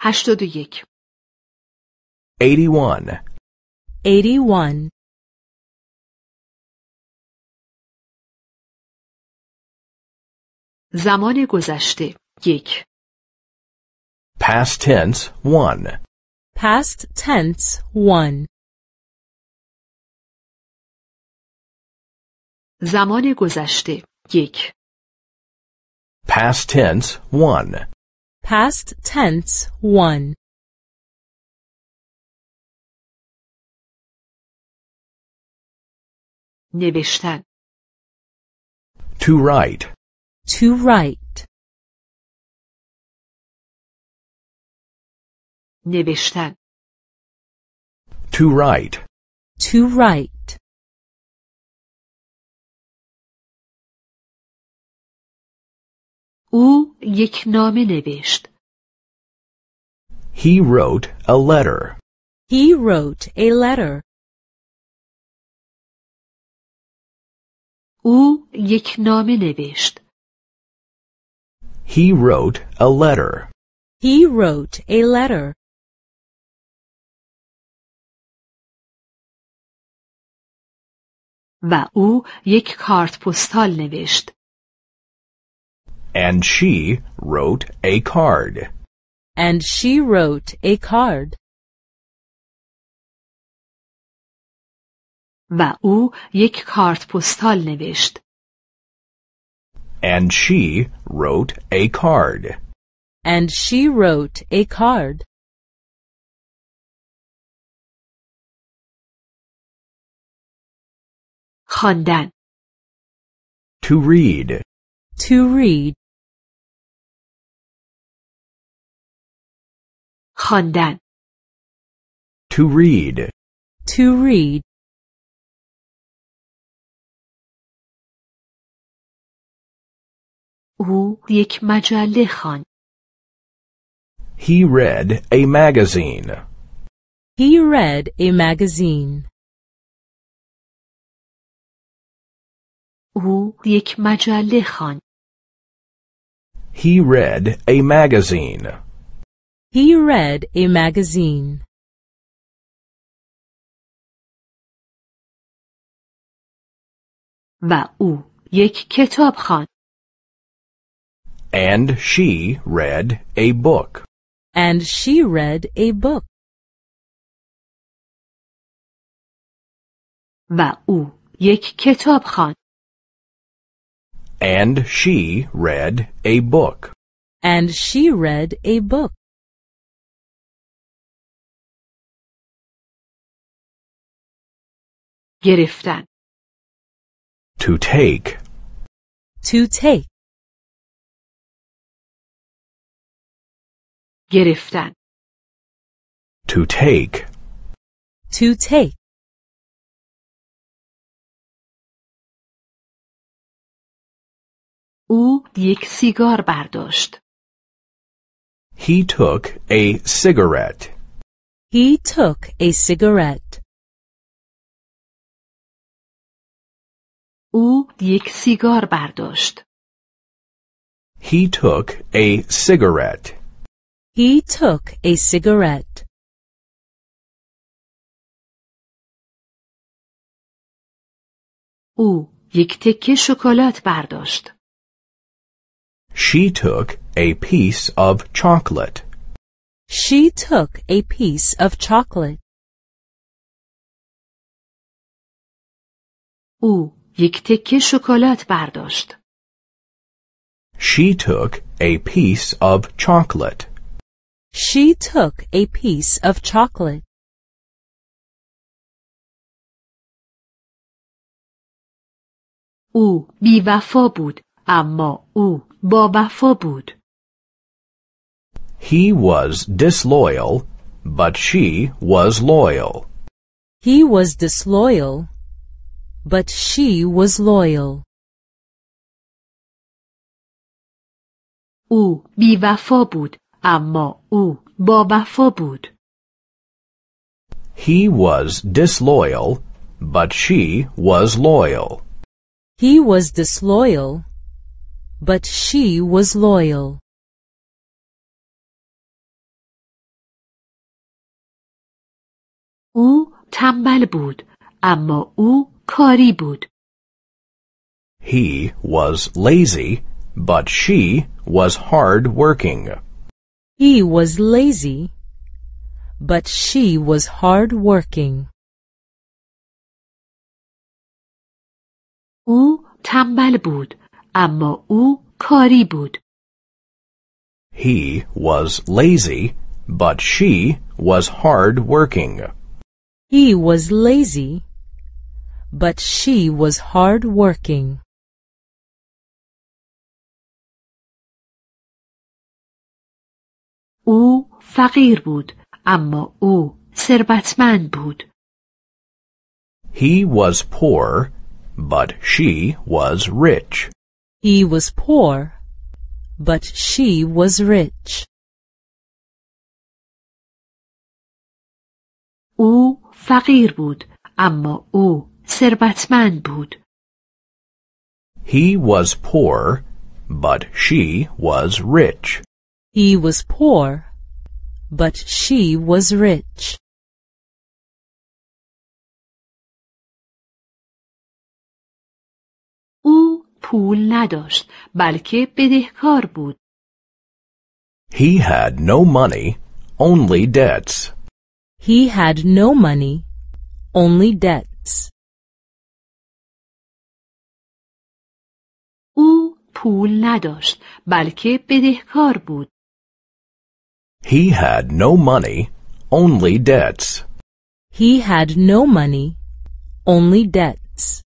هشتاد و یک زمان گذشته یک past tense one. past tense one. زمان گذشته یک past tense one. Past tense 1. نوشتن To write. To write. نوشتن To write. To write. او یک نامه نوشت. He wrote a letter. He wrote a letter. او یک نامه نوشت. He wrote a letter. He wrote a letter. و او یک کارت پستال نوشت. And she wrote a card. And she wrote a card. و او یک کارت پستال نوشت. And she wrote a card. And she wrote a card. خواندن To read to read. خواندن. To read. To read. او یک مجله خواند. He read a magazine. He read a magazine. او یک مجله خواند. He read a magazine. He read a magazine. و او یک کتاب خواند. And she read a book. And she read a book. و او یک کتاب خواند. And she read a book. And she read a book. گرفتن To take To take گرفتن To take To take او یک سیگار برداشت. He took a cigarette. He took a cigarette. او یک سیگار برداشت. He took a cigarette. He took a cigarette. او یک تکه شکلات برداشت. She took a piece of chocolate. She took a piece of chocolate. او یک تکه شکلات برداشت. She took a piece of chocolate. She took a piece of chocolate. او بیوفا بود اما او با بود. He was disloyal, but she was loyal. He was disloyal, but she was loyal. او بیوفا بود اما او با وفا بود. He was disloyal, but she was loyal. He was disloyal, but she was loyal. او تنبل بود اما او کاری بود. He was lazy but she was hard working. He was lazy but she was hard working. او تنبل بود اما او کاری بود. He was lazy, but she was hard working. He was lazy, but she was hard working. او فقیر بود اما او ثروتمند بود. He was poor, but she was rich. He was poor, but she was rich. او فقیر بود اما او ثروتمند بود. He was poor, but she was rich. He was poor, but she was rich. او پول نداشت بلکه بدهکار بود. He had no money, only debts. He had no money, only debts. او پول نداشت بلکه بدهکار بود. He had no money, only debts. He had no money, only debts.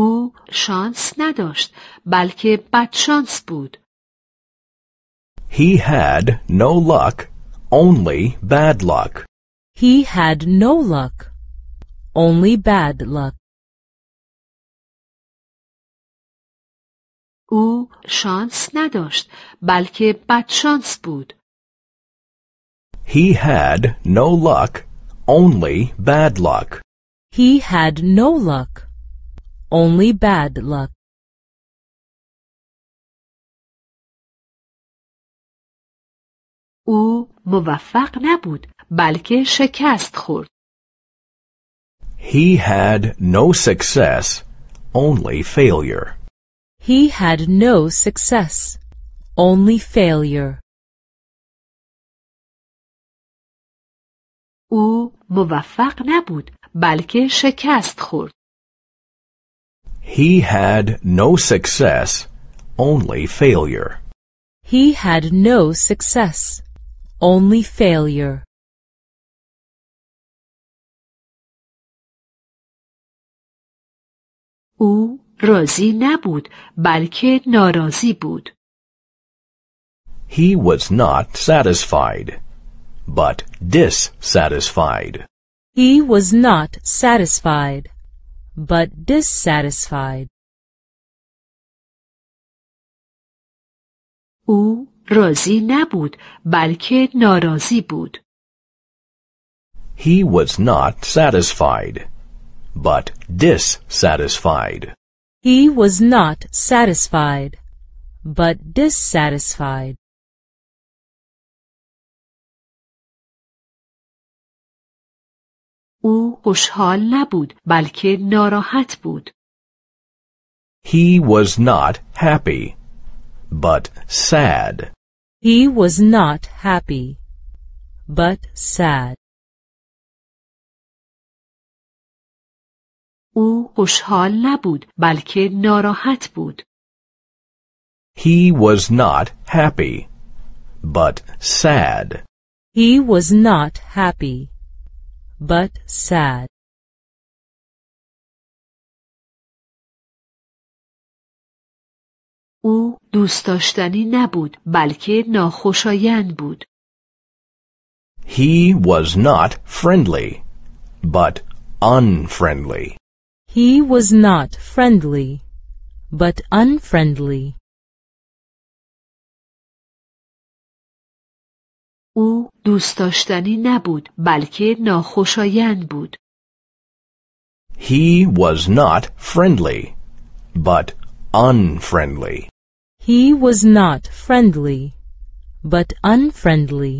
او شانس نداشت بلکه بدشانس بود. He had no luck, only bad luck. He had no luck, only bad luck. او شانس نداشت بلکه بدشانس بود. He had no luck, only bad luck. He had no luck, only bad luck. او موفق نبود بلکه شکست خورد. He had no success, only failure. He had no success, only failure. او موفق نبود بلکه شکست خورد. He had no success, only failure. He had no success, only failure. او راضی نبود بلکه ناراضی بود. He was not satisfied, but dissatisfied. He was not satisfied, but dissatisfied. او راضی نبود بلکه ناراضی بود. He was not satisfied but dissatisfied. He was not satisfied but dissatisfied. او خوشحال نبود بلکه ناراحت بود. He was not happy but sad. He was not happy but sad. او خوشحال نبود بلکه ناراحت بود. He was not happy but sad. He was not happy but sad. او دوست داشتنی نبود بلکه ناخوشایند بود. He was not friendly but unfriendly. He was not friendly but unfriendly. او دوست داشتنی نبود بلکه ناخوشایند بود. He was not friendly but unfriendly. He was not friendly but unfriendly.